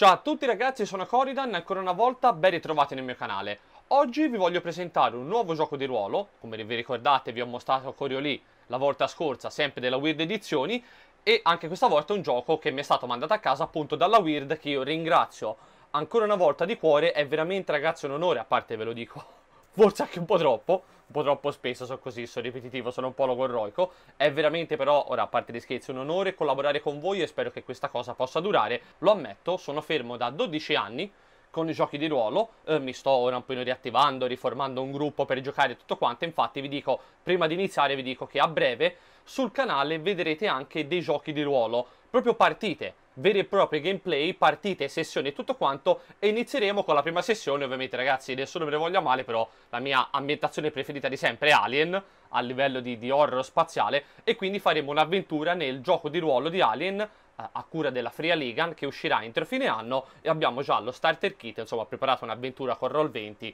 Ciao a tutti ragazzi, sono Coridan e ancora una volta ben ritrovati nel mio canale. Oggi vi voglio presentare un nuovo gioco di ruolo, come vi ricordate vi ho mostrato Coriolì la volta scorsa, sempre della Weird Edizioni, e anche questa volta un gioco che mi è stato mandato a casa appunto dalla Weird, che io ringrazio ancora una volta di cuore, è veramente ragazzi un onore, a parte ve lo dico forse anche un po' troppo, un po' troppo spesso, sono così, sono ripetitivo, sono un po' logorroico. È veramente però, ora a parte di scherzi, un onore collaborare con voi e spero che questa cosa possa durare. Lo ammetto, sono fermo da 12 anni con i giochi di ruolo, eh, mi sto ora un po' riattivando, riformando un gruppo per giocare tutto quanto, infatti vi dico, prima di iniziare vi dico che a breve sul canale vedrete anche dei giochi di ruolo, proprio partite, vere e proprie gameplay, partite, sessioni e tutto quanto e inizieremo con la prima sessione ovviamente ragazzi nessuno me ne voglia male però la mia ambientazione preferita di sempre è Alien a livello di, di horror spaziale e quindi faremo un'avventura nel gioco di ruolo di Alien eh, a cura della Fria Legan che uscirà entro fine anno e abbiamo già lo starter kit, insomma ho preparato un'avventura con Roll20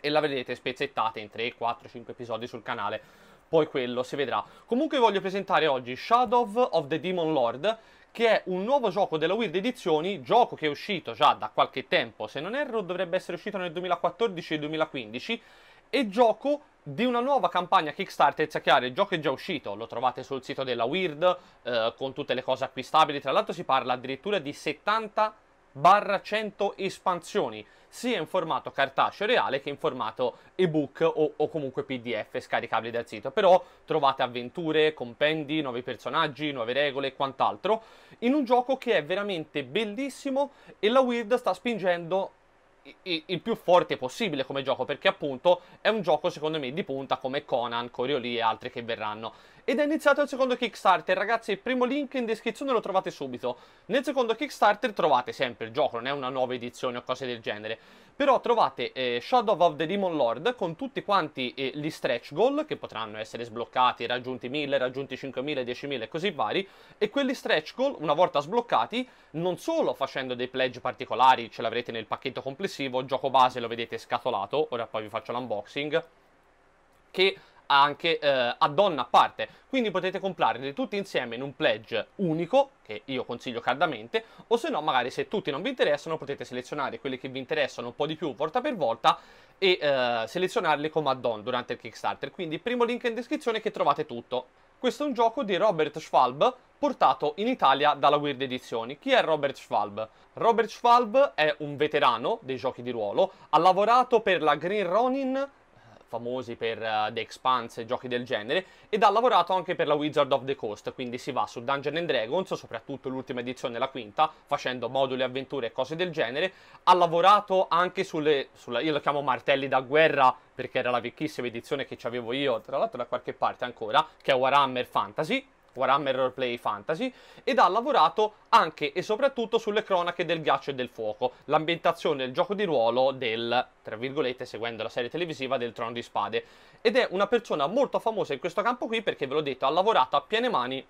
e la vedrete spezzettata in 3, 4, 5 episodi sul canale poi quello si vedrà. Comunque voglio presentare oggi Shadow of the Demon Lord, che è un nuovo gioco della Weird Edizioni, gioco che è uscito già da qualche tempo, se non erro dovrebbe essere uscito nel 2014-2015, e e gioco di una nuova campagna Kickstarter, chiaro, il gioco è già uscito, lo trovate sul sito della Weird, eh, con tutte le cose acquistabili, tra l'altro si parla addirittura di 70-100 espansioni, sia in formato cartaceo reale che in formato ebook o, o comunque PDF scaricabili dal sito. Però trovate avventure, compendi, nuovi personaggi, nuove regole e quant'altro in un gioco che è veramente bellissimo e la Weird sta spingendo il più forte possibile come gioco perché appunto è un gioco secondo me di punta come Conan, Coriolis e altri che verranno ed è iniziato il secondo Kickstarter, ragazzi, il primo link in descrizione lo trovate subito. Nel secondo Kickstarter trovate sempre il gioco, non è una nuova edizione o cose del genere, però trovate eh, Shadow of the Demon Lord con tutti quanti eh, gli stretch goal che potranno essere sbloccati, raggiunti 1000, raggiunti 5000, 10.000 e così vari, e quelli stretch goal una volta sbloccati, non solo facendo dei pledge particolari, ce l'avrete nel pacchetto complessivo, gioco base lo vedete scatolato, ora poi vi faccio l'unboxing, che anche eh, add-on a parte. Quindi potete comprarli tutti insieme in un pledge unico, che io consiglio caldamente, o se no magari se tutti non vi interessano potete selezionare quelli che vi interessano un po' di più volta per volta e eh, selezionarli come add-on durante il Kickstarter. Quindi primo link in descrizione che trovate tutto. Questo è un gioco di Robert Schwalb portato in Italia dalla Weird Edizioni. Chi è Robert Schwalb? Robert Schwalb è un veterano dei giochi di ruolo, ha lavorato per la Green Ronin famosi per uh, The Expanse e giochi del genere, ed ha lavorato anche per la Wizard of the Coast, quindi si va su Dungeon and Dragons, soprattutto l'ultima edizione, la quinta, facendo moduli, avventure e cose del genere. Ha lavorato anche sulle, sulla, io lo chiamo martelli da guerra, perché era la vecchissima edizione che avevo io, tra l'altro da qualche parte ancora, che è Warhammer Fantasy, Warhammer Roleplay Fantasy ed ha lavorato anche e soprattutto sulle cronache del ghiaccio e del fuoco, l'ambientazione del gioco di ruolo del, tra virgolette, seguendo la serie televisiva del Trono di Spade. Ed è una persona molto famosa in questo campo qui perché, ve l'ho detto, ha lavorato a piene mani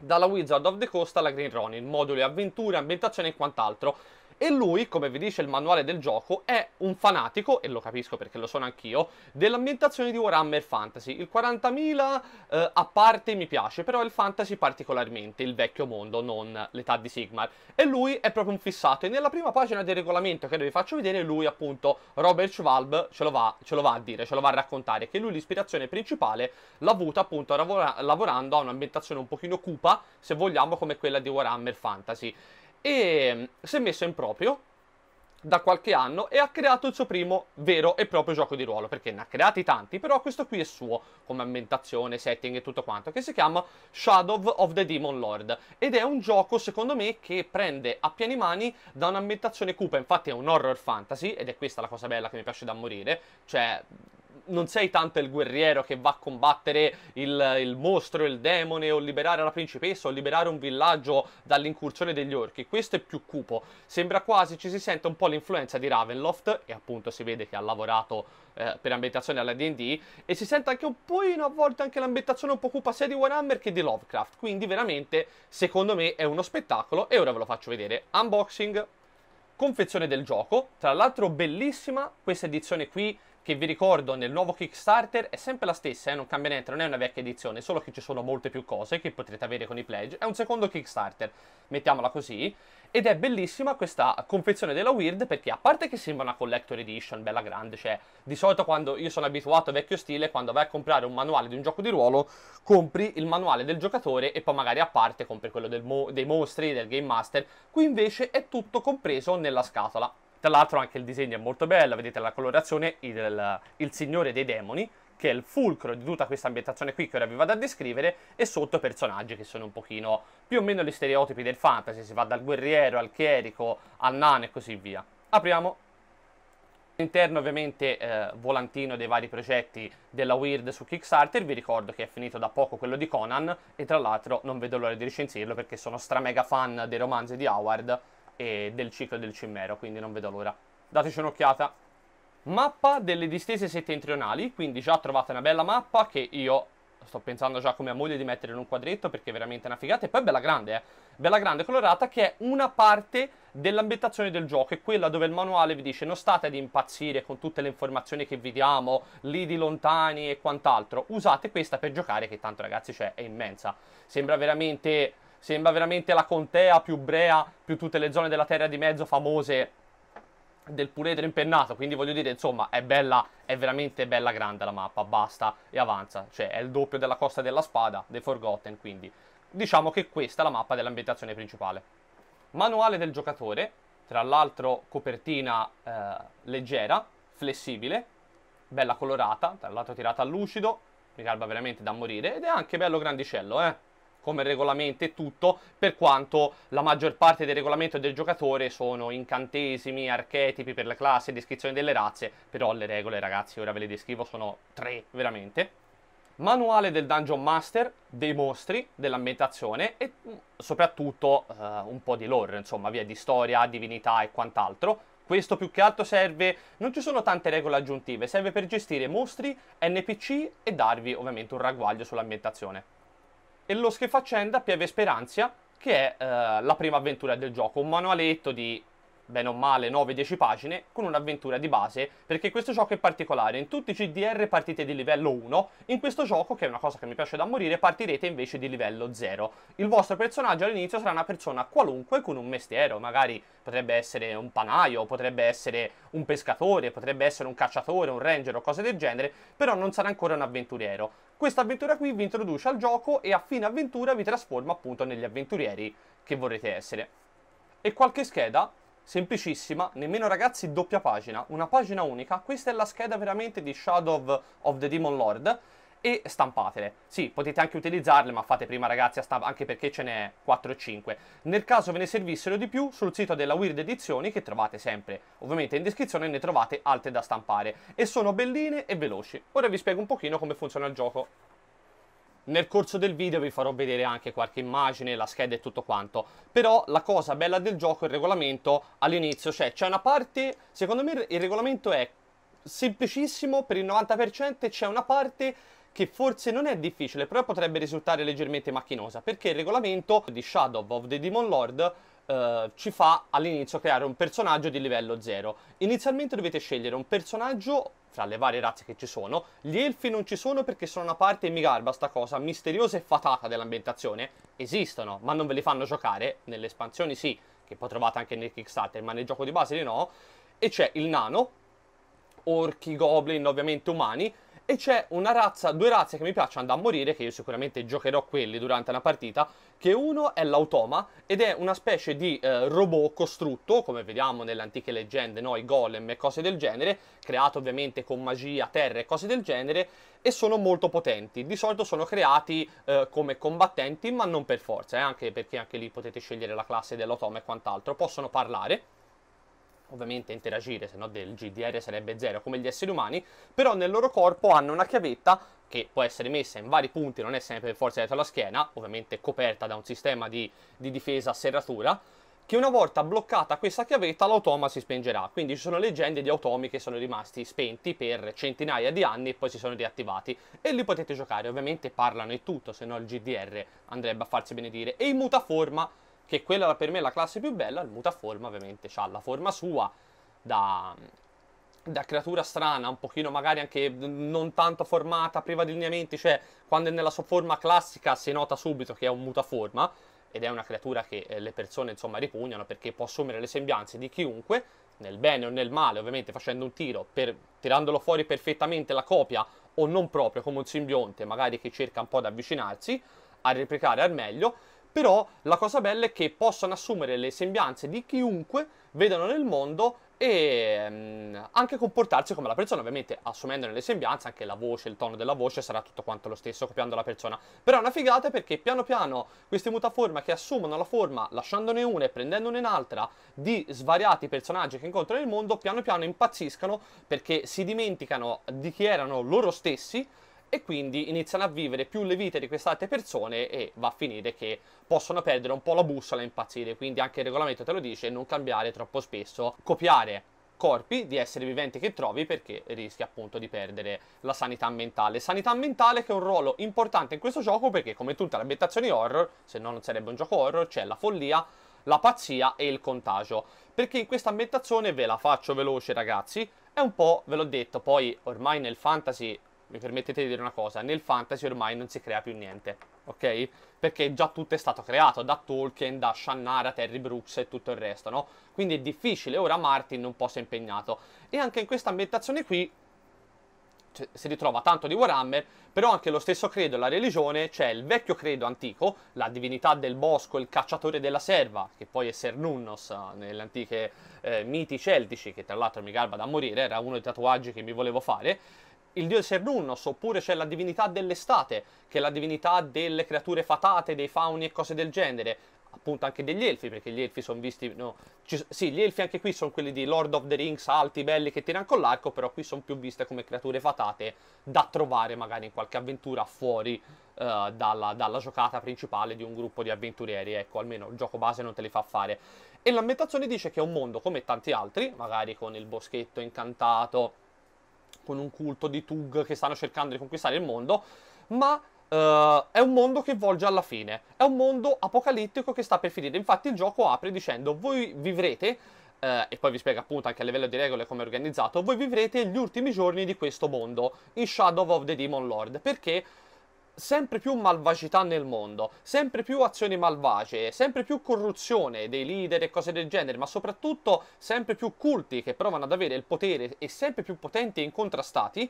dalla Wizard of the Coast alla Green Ronin, moduli avventure, ambientazione e quant'altro e lui, come vi dice il manuale del gioco, è un fanatico, e lo capisco perché lo sono anch'io, dell'ambientazione di Warhammer Fantasy. Il 40.000 eh, a parte mi piace, però il fantasy particolarmente, il vecchio mondo, non l'età di Sigmar. E lui è proprio un fissato, e nella prima pagina del regolamento che vi faccio vedere, lui appunto, Robert Schwalb, ce lo va, ce lo va a dire, ce lo va a raccontare, che lui l'ispirazione principale l'ha avuta appunto lavora lavorando a un'ambientazione un pochino cupa, se vogliamo, come quella di Warhammer Fantasy e mm, si è messo in proprio da qualche anno e ha creato il suo primo vero e proprio gioco di ruolo, perché ne ha creati tanti, però questo qui è suo, come ambientazione, setting e tutto quanto, che si chiama Shadow of the Demon Lord, ed è un gioco, secondo me, che prende a pieni mani da un'ambientazione cupa, infatti è un horror fantasy, ed è questa la cosa bella che mi piace da morire, cioè non sei tanto il guerriero che va a combattere il, il, mostro, il demone o liberare la principessa o liberare un villaggio dall'incursione degli orchi. Questo è più cupo. Sembra quasi ci si sente un po' l'influenza di Ravenloft, e appunto si vede che ha lavorato eh, per ambientazione alla D&D, e si sente anche un po' a volte anche l'ambientazione un po' cupa sia di Warhammer che di Lovecraft. Quindi veramente, secondo me, è uno spettacolo e ora ve lo faccio vedere. Unboxing confezione del gioco, tra l'altro bellissima questa edizione qui che vi ricordo nel nuovo Kickstarter è sempre la stessa, eh, non cambia niente, non è una vecchia edizione, solo che ci sono molte più cose che potrete avere con i pledge. È un secondo Kickstarter, mettiamola così. Ed è bellissima questa confezione della Weird perché a parte che sembra una collector edition bella grande, cioè di solito quando io sono abituato a vecchio stile, quando vai a comprare un manuale di un gioco di ruolo, compri il manuale del giocatore e poi magari a parte compri quello mo dei mostri, del game master, qui invece è tutto compreso nella scatola. Tra l'altro anche il disegno è molto bello, vedete la colorazione, il, il signore dei demoni, che è il fulcro di tutta questa ambientazione qui che ora vi vado a descrivere, e sotto personaggi che sono un pochino più o meno gli stereotipi del fantasy, si va dal guerriero al chierico, al nano e così via. Apriamo. All'interno ovviamente eh, volantino dei vari progetti della Weird su Kickstarter, vi ricordo che è finito da poco quello di Conan e tra l'altro non vedo l'ora di recensirlo perché sono stramega fan dei romanzi di Howard e del ciclo del cimmero, quindi non vedo l'ora. Dateci un'occhiata. Mappa delle distese settentrionali, quindi già trovate una bella mappa che io sto pensando già come a moglie di mettere in un quadretto perché è veramente una figata e poi bella grande, eh. Bella grande colorata che è una parte dell'ambientazione del gioco, è quella dove il manuale vi dice non state ad impazzire con tutte le informazioni che vi diamo, lidi lontani e quant'altro, usate questa per giocare che tanto ragazzi cioè, è immensa. Sembra veramente Sembra veramente la contea più Brea, più tutte le zone della terra di mezzo famose del puledro impennato. Quindi voglio dire, insomma, è bella, è veramente bella grande la mappa, basta e avanza. Cioè, è il doppio della Costa della Spada, The Forgotten, quindi diciamo che questa è la mappa dell'ambientazione principale. Manuale del giocatore, tra l'altro copertina eh, leggera, flessibile, bella colorata, tra l'altro tirata a lucido, mi garba veramente da morire, ed è anche bello grandicello, eh come regolamento e tutto, per quanto la maggior parte del regolamento del giocatore sono incantesimi, archetipi per la classe, descrizione delle razze, però le regole ragazzi ora ve le descrivo sono tre veramente. Manuale del Dungeon Master, dei mostri, dell'ambientazione e mm, soprattutto eh, un po' di lore, insomma, via di storia, divinità e quant'altro. Questo più che altro serve, non ci sono tante regole aggiuntive, serve per gestire mostri, NPC e darvi ovviamente un ragguaglio sull'ambientazione e Lo schifaccenda Pieve Speranzia, che è eh, la prima avventura del gioco, un manualetto di bene o male 9-10 pagine, con un'avventura di base, perché questo gioco è particolare, in tutti i CDR partite di livello 1, in questo gioco, che è una cosa che mi piace da morire, partirete invece di livello 0. Il vostro personaggio all'inizio sarà una persona qualunque con un mestiere magari potrebbe essere un panaio, potrebbe essere un pescatore, potrebbe essere un cacciatore, un ranger o cose del genere, però non sarà ancora un avventuriero. Questa avventura qui vi introduce al gioco e a fine avventura vi trasforma appunto negli avventurieri che vorrete essere. E qualche scheda semplicissima, nemmeno ragazzi doppia pagina, una pagina unica, questa è la scheda veramente di Shadow of the Demon Lord e stampatele. Sì, potete anche utilizzarle, ma fate prima ragazzi a stampa, anche perché ce n'è 4 o 5. Nel caso ve ne servissero di più, sul sito della Weird Edizioni, che trovate sempre ovviamente in descrizione, ne trovate altre da stampare. E sono belline e veloci. Ora vi spiego un pochino come funziona il gioco. Nel corso del video vi farò vedere anche qualche immagine, la scheda e tutto quanto. Però la cosa bella del gioco è il regolamento all'inizio, cioè c'è una parte, secondo me il regolamento è semplicissimo per il 90%, c'è una parte che forse non è difficile, però potrebbe risultare leggermente macchinosa, perché il regolamento di Shadow of the Demon Lord eh, ci fa all'inizio creare un personaggio di livello 0. Inizialmente dovete scegliere un personaggio fra le varie razze che ci sono. Gli elfi non ci sono perché sono una parte, e mi garba sta cosa, misteriosa e fatata dell'ambientazione. Esistono, ma non ve li fanno giocare. Nelle espansioni sì, che poi trovate anche nel Kickstarter, ma nel gioco di base di no. E c'è il nano, orchi, goblin, ovviamente umani, e c'è una razza, due razze che mi piacciono da morire, che io sicuramente giocherò quelli durante una partita, che uno è l'automa ed è una specie di eh, robot costrutto, come vediamo nelle antiche leggende, no? i golem e cose del genere, creato ovviamente con magia, terra e cose del genere, e sono molto potenti. Di solito sono creati eh, come combattenti, ma non per forza, eh? anche perché anche lì potete scegliere la classe dell'automa e quant'altro, possono parlare ovviamente interagire, se no del GDR sarebbe zero come gli esseri umani, però nel loro corpo hanno una chiavetta che può essere messa in vari punti, non è sempre per forza dietro la schiena, ovviamente coperta da un sistema di, di difesa a serratura, che una volta bloccata questa chiavetta l'automa si spengerà, quindi ci sono leggende di automi che sono rimasti spenti per centinaia di anni e poi si sono riattivati e lì potete giocare, ovviamente parlano e tutto, se no il GDR andrebbe a farsi benedire e in mutaforma che quella era per me la classe più bella, il mutaforma ovviamente ha la forma sua da, da, creatura strana, un pochino magari anche non tanto formata, priva di lineamenti, cioè quando è nella sua forma classica si nota subito che è un mutaforma ed è una creatura che eh, le persone insomma ripugnano perché può assumere le sembianze di chiunque, nel bene o nel male ovviamente facendo un tiro, per, tirandolo fuori perfettamente la copia o non proprio come un simbionte magari che cerca un po' di avvicinarsi a replicare al meglio però la cosa bella è che possono assumere le sembianze di chiunque vedono nel mondo e mh, mm, anche comportarsi come la persona, ovviamente assumendone le sembianze, anche la voce, il tono della voce sarà tutto quanto lo stesso copiando la persona. Però è una figata perché piano piano queste mutaforme che assumono la forma, lasciandone una e prendendone un'altra, di svariati personaggi che incontrano nel mondo, piano piano impazziscono perché si dimenticano di chi erano loro stessi e quindi iniziano a vivere più le vite di queste altre persone e va a finire che possono perdere un po' la bussola e impazzire, quindi anche il regolamento te lo dice, non cambiare troppo spesso, copiare corpi di esseri viventi che trovi perché rischi appunto di perdere la sanità mentale. Sanità mentale che è un ruolo importante in questo gioco perché come tutte le ambientazioni horror, se no non sarebbe un gioco horror, c'è la follia, la pazzia e il contagio. Perché in questa ambientazione ve la faccio veloce ragazzi, è un po', ve l'ho detto, poi ormai nel fantasy mi permettete di dire una cosa, nel fantasy ormai non si crea più niente, ok? Perché già tutto è stato creato da Tolkien, da Shannara, Terry Brooks e tutto il resto, no? Quindi è difficile, ora Martin non posso impegnato. E anche in questa ambientazione qui cioè, si ritrova tanto di Warhammer, però anche lo stesso credo e la religione, c'è cioè il vecchio credo antico, la divinità del bosco, il cacciatore della serva, che poi è Nunnos eh, nelle antiche eh, miti celtici, che tra l'altro mi garba da morire, era uno dei tatuaggi che mi volevo fare, il dio Cernunnos, oppure c'è la divinità dell'estate, che è la divinità delle creature fatate, dei fauni e cose del genere, appunto anche degli elfi, perché gli elfi sono visti, no, ci, sì, gli elfi anche qui sono quelli di Lord of the Rings, alti, belli, che tirano con l'arco, però qui sono più viste come creature fatate da trovare magari in qualche avventura fuori Uh, dalla, dalla, giocata principale di un gruppo di avventurieri, ecco, almeno il gioco base non te li fa fare. E l'ambientazione dice che è un mondo come tanti altri, magari con il boschetto incantato, con un culto di Tug che stanno cercando di conquistare il mondo, ma Uh, è un mondo che volge alla fine, è un mondo apocalittico che sta per finire. Infatti il gioco apre dicendo voi vivrete, uh, e poi vi spiega appunto anche a livello di regole come è organizzato, voi vivrete gli ultimi giorni di questo mondo, in Shadow of the Demon Lord, perché sempre più malvagità nel mondo, sempre più azioni malvagie, sempre più corruzione dei leader e cose del genere, ma soprattutto sempre più culti che provano ad avere il potere e sempre più potenti e incontrastati,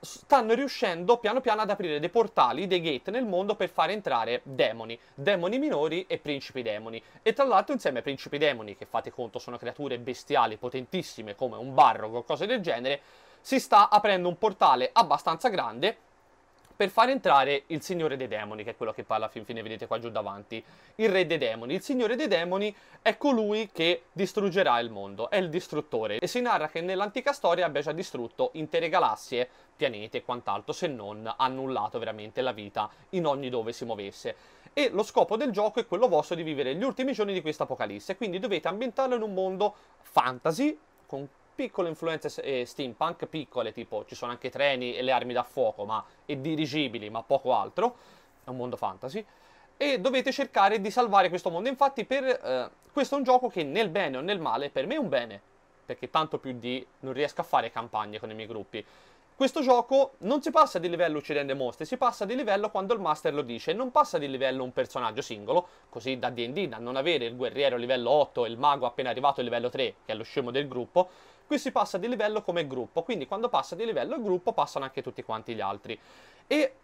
stanno riuscendo piano piano ad aprire dei portali, dei gate nel mondo per far entrare demoni, demoni minori e principi demoni. E tra l'altro insieme ai principi demoni, che fate conto sono creature bestiali, potentissime come un barroco o cose del genere, si sta aprendo un portale abbastanza grande per far entrare il signore dei demoni, che è quello che parla fin fine, vedete qua giù davanti, il re dei demoni. Il signore dei demoni è colui che distruggerà il mondo, è il distruttore e si narra che nell'antica storia abbia già distrutto intere galassie, pianeti e quant'altro, se non annullato veramente la vita in ogni dove si muovesse. E lo scopo del gioco è quello vostro di vivere gli ultimi giorni di questa apocalisse, quindi dovete ambientarlo in un mondo fantasy, con piccole influenze eh, steampunk, piccole, tipo ci sono anche i treni e le armi da fuoco, ma, e dirigibili, ma poco altro. È un mondo fantasy. E dovete cercare di salvare questo mondo. Infatti, per, eh, questo è un gioco che nel bene o nel male, per me è un bene, perché tanto più di non riesco a fare campagne con i miei gruppi. Questo gioco non si passa di livello uccidendo mostri, si passa di livello quando il master lo dice, non passa di livello un personaggio singolo, così da D&D, da non avere il guerriero livello 8 e il mago appena arrivato a livello 3, che è lo scemo del gruppo, Qui si passa di livello come gruppo, quindi quando passa di livello il gruppo passano anche tutti quanti gli altri. E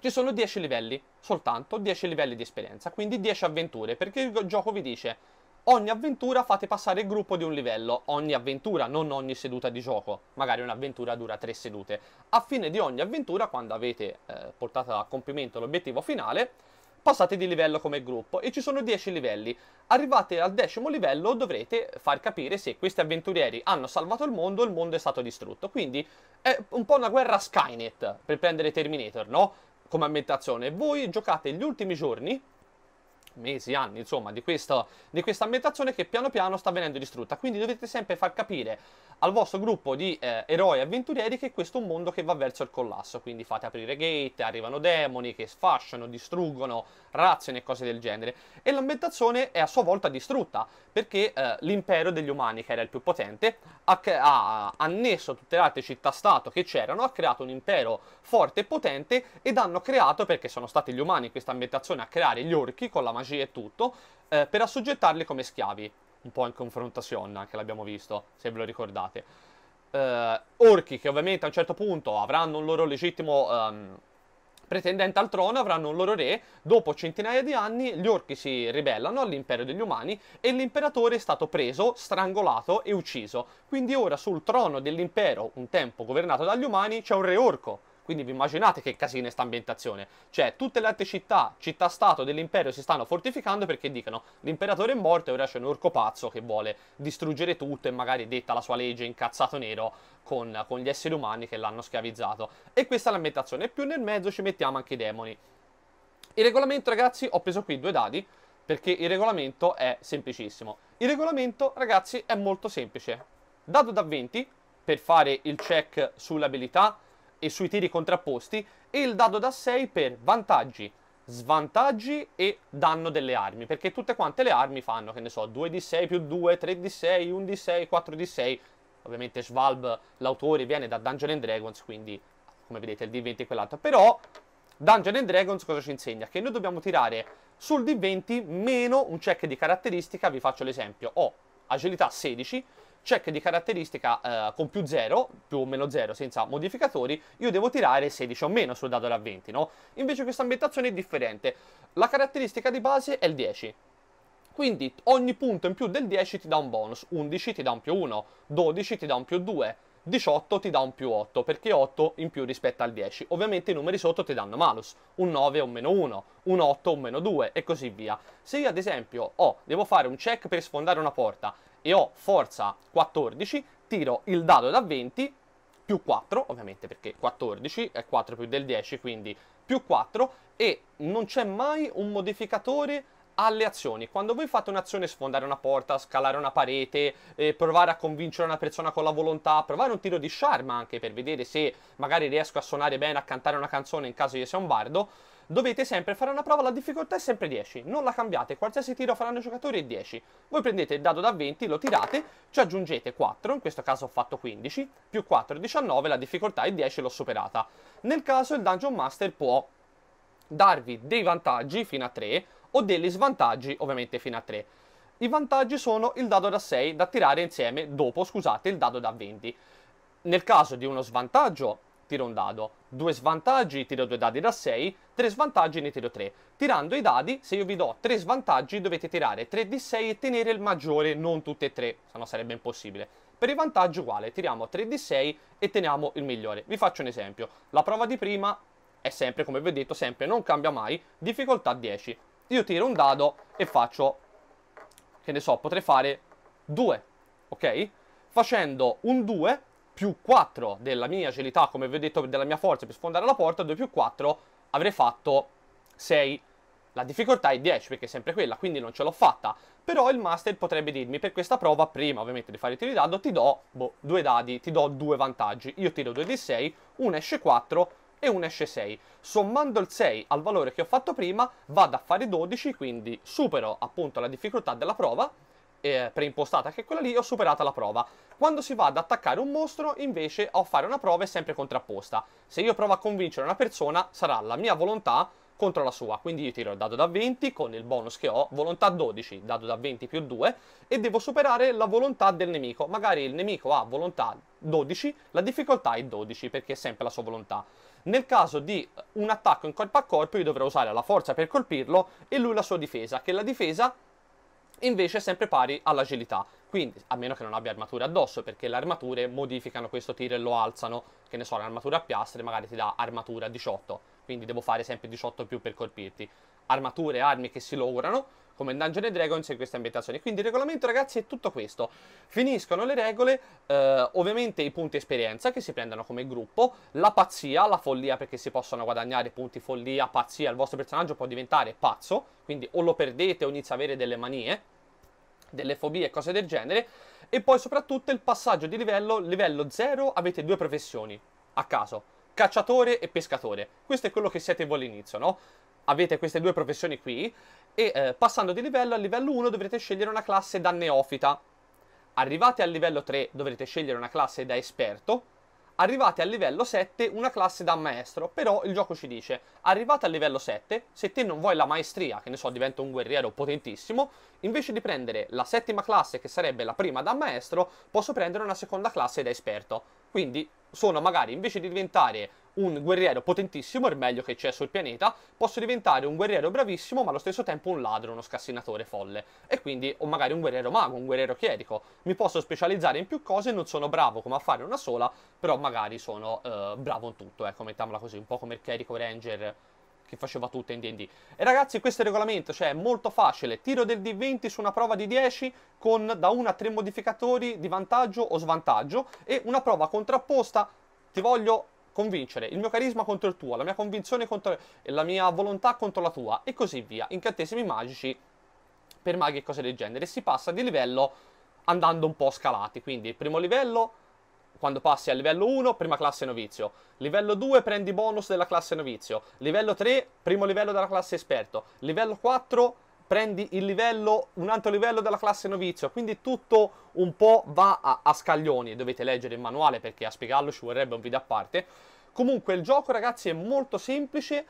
ci sono 10 livelli, soltanto 10 livelli di esperienza, quindi 10 avventure, perché il gioco vi dice ogni avventura fate passare il gruppo di un livello, ogni avventura, non ogni seduta di gioco, magari un'avventura dura 3 sedute. A fine di ogni avventura, quando avete eh, portato a compimento l'obiettivo finale, passate di livello come gruppo e ci sono 10 livelli. Arrivate al decimo livello dovrete far capire se questi avventurieri hanno salvato il mondo o il mondo è stato distrutto. Quindi è un po' una guerra Skynet per prendere Terminator, no? Come ambientazione. Voi giocate gli ultimi giorni mesi, anni, insomma, di questa, di questa ambientazione che piano piano sta venendo distrutta. Quindi dovete sempre far capire al vostro gruppo di eh, eroi avventurieri che questo è un mondo che va verso il collasso, quindi fate aprire gate, arrivano demoni che sfasciano, distruggono, razziano e cose del genere. E l'ambientazione è a sua volta distrutta, perché eh, l'impero degli umani, che era il più potente, ha, ha annesso tutte le altre città-stato che c'erano, ha creato un impero forte e potente ed hanno creato, perché sono stati gli umani in questa ambientazione a creare gli orchi con la magia e tutto, eh, per assoggettarli come schiavi un po' in confrontazione, anche l'abbiamo visto, se ve lo ricordate. Eh, orchi che ovviamente a un certo punto avranno un loro legittimo ehm, pretendente al trono, avranno un loro re, dopo centinaia di anni gli orchi si ribellano all'impero degli umani e l'imperatore è stato preso, strangolato e ucciso. Quindi ora sul trono dell'impero, un tempo governato dagli umani, c'è un re orco quindi vi immaginate che casino è sta ambientazione. Cioè, tutte le altre città, città-stato dell'impero si stanno fortificando perché dicono l'imperatore è morto e ora c'è un orco pazzo che vuole distruggere tutto e magari detta la sua legge incazzato nero con, con gli esseri umani che l'hanno schiavizzato. E questa è l'ambientazione. E più nel mezzo ci mettiamo anche i demoni. Il regolamento, ragazzi, ho preso qui due dadi perché il regolamento è semplicissimo. Il regolamento, ragazzi, è molto semplice. Dado da 20 per fare il check sull'abilità, e sui tiri contrapposti e il dado da 6 per vantaggi, svantaggi e danno delle armi, perché tutte quante le armi fanno, che ne so, 2 di 6 più 2, 3 di 6, 1 di 6, 4 di 6. Ovviamente Svalb, l'autore, viene da Dungeon and Dragons, quindi come vedete il D20 e quell'altro, però Dungeon and Dragons cosa ci insegna? Che noi dobbiamo tirare sul D20 meno un check di caratteristica, vi faccio l'esempio, ho agilità 16, check di caratteristica eh, con più 0, più o meno 0 senza modificatori, io devo tirare 16 o meno sul dado da 20, no? Invece questa ambientazione è differente. La caratteristica di base è il 10, quindi ogni punto in più del 10 ti dà un bonus, 11 ti dà un più 1, 12 ti dà un più 2, 18 ti dà un più 8, perché 8 in più rispetto al 10. Ovviamente i numeri sotto ti danno malus, un 9 un meno 1, un 8 un meno 2 e così via. Se io ad esempio oh, devo fare un check per sfondare una porta e ho forza 14, tiro il dado da 20 più 4, ovviamente perché 14 è 4 più del 10, quindi più 4 e non c'è mai un modificatore alle azioni. Quando voi fate un'azione, sfondare una porta, scalare una parete, eh, provare a convincere una persona con la volontà, provare un tiro di charme anche per vedere se magari riesco a suonare bene, a cantare una canzone in caso io sia un bardo, dovete sempre fare una prova, la difficoltà è sempre 10, non la cambiate, qualsiasi tiro faranno i giocatori è 10. Voi prendete il dado da 20, lo tirate, ci aggiungete 4, in questo caso ho fatto 15, più 4 è 19, la difficoltà è 10, l'ho superata. Nel caso il Dungeon Master può darvi dei vantaggi fino a 3 o degli svantaggi ovviamente fino a 3. I vantaggi sono il dado da 6 da tirare insieme dopo, scusate, il dado da 20. Nel caso di uno svantaggio tiro un dado, due svantaggi, tiro due dadi da 6, tre svantaggi ne tiro 3. Tirando i dadi, se io vi do tre svantaggi dovete tirare 3 di 6 e tenere il maggiore, non tutte e tre, se no sarebbe impossibile. Per i vantaggi uguale, tiriamo 3 di 6 e teniamo il migliore. Vi faccio un esempio, la prova di prima è sempre, come vi ho detto, sempre, non cambia mai, difficoltà 10. Io tiro un dado e faccio, che ne so, potrei fare 2, ok? Facendo un 2 più 4 della mia agilità, come vi ho detto, della mia forza per sfondare la porta, 2 più 4 avrei fatto 6. La difficoltà è 10 perché è sempre quella, quindi non ce l'ho fatta. Però il master potrebbe dirmi per questa prova, prima ovviamente di fare i tiri dado, ti do boh, due dadi, ti do due vantaggi. Io tiro 2 di 6, uno esce 4 e uno esce 6. Sommando il 6 al valore che ho fatto prima, vado a fare 12, quindi supero appunto la difficoltà della prova eh, preimpostata che è quella lì, ho superato la prova. Quando si va ad attaccare un mostro, invece, a fare una prova è sempre contrapposta. Se io provo a convincere una persona, sarà la mia volontà contro la sua. Quindi io tiro il dado da 20 con il bonus che ho, volontà 12, dado da 20 più 2, e devo superare la volontà del nemico. Magari il nemico ha volontà 12, la difficoltà è 12 perché è sempre la sua volontà. Nel caso di un attacco in corpo a corpo io dovrò usare la forza per colpirlo e lui la sua difesa, che la difesa invece è sempre pari all'agilità. Quindi, a meno che non abbia armature addosso, perché le armature modificano questo tiro e lo alzano, che ne so, l'armatura a piastre magari ti dà armatura 18, quindi devo fare sempre 18 più per colpirti. Armature e armi che si logorano come in Dungeon Dragons e queste ambientazioni. Quindi il regolamento, ragazzi, è tutto questo. Finiscono le regole, eh, ovviamente i punti esperienza che si prendono come gruppo, la pazzia, la follia perché si possono guadagnare punti follia, pazzia, il vostro personaggio può diventare pazzo, quindi o lo perdete o inizia a avere delle manie, delle fobie e cose del genere. E poi soprattutto il passaggio di livello, livello 0 avete due professioni, a caso cacciatore e pescatore. Questo è quello che siete voi all'inizio, no? Avete queste due professioni qui e eh, passando di livello al livello 1 dovrete scegliere una classe da neofita. Arrivati al livello 3 dovrete scegliere una classe da esperto. Arrivati al livello 7 una classe da maestro, però il gioco ci dice arrivati al livello 7, se te non vuoi la maestria, che ne so diventa un guerriero potentissimo, invece di prendere la settima classe che sarebbe la prima da maestro, posso prendere una seconda classe da esperto. Quindi sono magari invece di diventare un guerriero potentissimo, il meglio che c'è sul pianeta, posso diventare un guerriero bravissimo ma allo stesso tempo un ladro, uno scassinatore folle. E quindi, o magari un guerriero mago, un guerriero chierico, mi posso specializzare in più cose, non sono bravo come a fare una sola, però magari sono eh, bravo in tutto, ecco, mettiamola così, un po' come il chierico ranger che faceva tutto in D&D. E ragazzi, questo è il regolamento, cioè è molto facile. Tiro del D20 su una prova di 10 con da 1 a 3 modificatori di vantaggio o svantaggio e una prova contrapposta. Ti voglio convincere il mio carisma contro il tuo, la mia convinzione contro la mia volontà contro la tua e così via. Incantesimi magici per maghi e cose del genere. Si passa di livello andando un po' scalati, quindi il primo livello quando passi al livello 1, prima classe novizio. Livello 2, prendi bonus della classe novizio. Livello 3, primo livello della classe esperto. Livello 4, prendi il livello, un altro livello della classe novizio, quindi tutto un po' va a, a scaglioni, dovete leggere il manuale perché a spiegarlo ci vorrebbe un video a parte. Comunque il gioco ragazzi è molto semplice,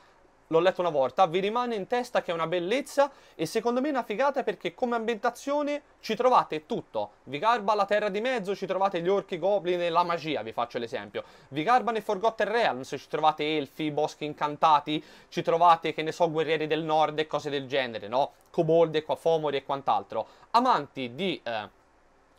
l'ho letto una volta, vi rimane in testa che è una bellezza e secondo me è una figata perché come ambientazione ci trovate tutto. Vi garba la terra di mezzo, ci trovate gli orchi, goblin e la magia, vi faccio l'esempio. Vi garba nei Forgotten Realms, ci trovate elfi, boschi incantati, ci trovate, che ne so, guerrieri del nord e cose del genere, no? Coboldi, Quafomori e quant'altro. Amanti di... Eh,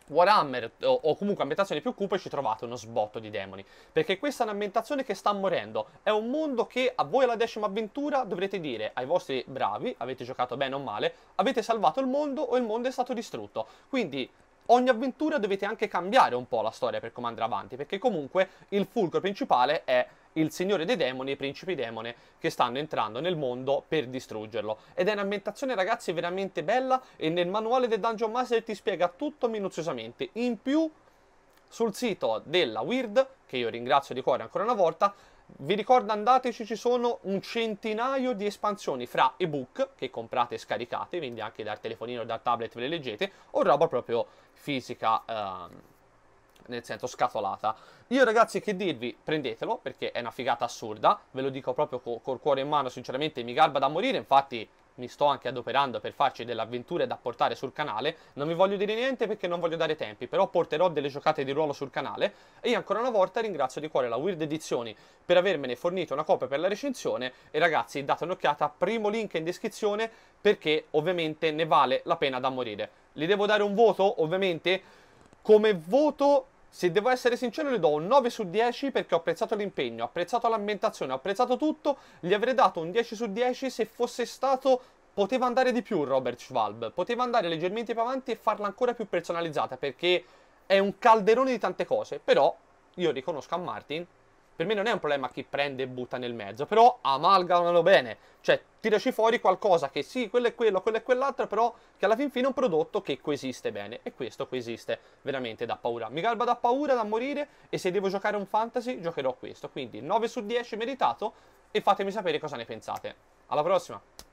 Warhammer o, o comunque ambientazioni più cupe ci trovate uno sbotto di demoni, perché questa è un'ambientazione che sta morendo, è un mondo che a voi alla decima avventura dovrete dire ai vostri bravi, avete giocato bene o male, avete salvato il mondo o il mondo è stato distrutto, quindi ogni avventura dovete anche cambiare un po' la storia per come andrà avanti, perché comunque il fulcro principale è il signore dei demoni e i principi demone che stanno entrando nel mondo per distruggerlo. Ed è un'ambientazione, ragazzi, veramente bella e nel manuale del Dungeon Master ti spiega tutto minuziosamente. In più, sul sito della Weird, che io ringrazio di cuore ancora una volta, vi ricordo andateci, ci sono un centinaio di espansioni fra ebook che comprate e scaricate, quindi anche dal telefonino o dal tablet ve le leggete, o roba proprio fisica. Ehm nel senso scatolata. Io ragazzi che dirvi, prendetelo perché è una figata assurda, ve lo dico proprio co col cuore in mano, sinceramente mi garba da morire, infatti mi sto anche adoperando per farci delle avventure da portare sul canale. Non vi voglio dire niente perché non voglio dare tempi, però porterò delle giocate di ruolo sul canale. E io ancora una volta ringrazio di cuore la Weird Edizioni per avermene fornito una copia per la recensione. E ragazzi, date un'occhiata, primo link in descrizione perché ovviamente ne vale la pena da morire. Gli devo dare un voto, ovviamente, come voto se devo essere sincero le do un 9 su 10 perché ho apprezzato l'impegno, ho apprezzato l'ambientazione, ho apprezzato tutto, gli avrei dato un 10 su 10 se fosse stato poteva andare di più Robert Schwalb, poteva andare leggermente più avanti e farla ancora più personalizzata perché è un calderone di tante cose, però io riconosco a Martin per me non è un problema chi prende e butta nel mezzo, però amalgamano bene, cioè tiraci fuori qualcosa che sì, quello è quello, quello è quell'altro, però che alla fin fine è un prodotto che coesiste bene e questo coesiste veramente da paura. Mi galba da paura, da morire e se devo giocare un fantasy giocherò questo, quindi 9 su 10 meritato e fatemi sapere cosa ne pensate. Alla prossima!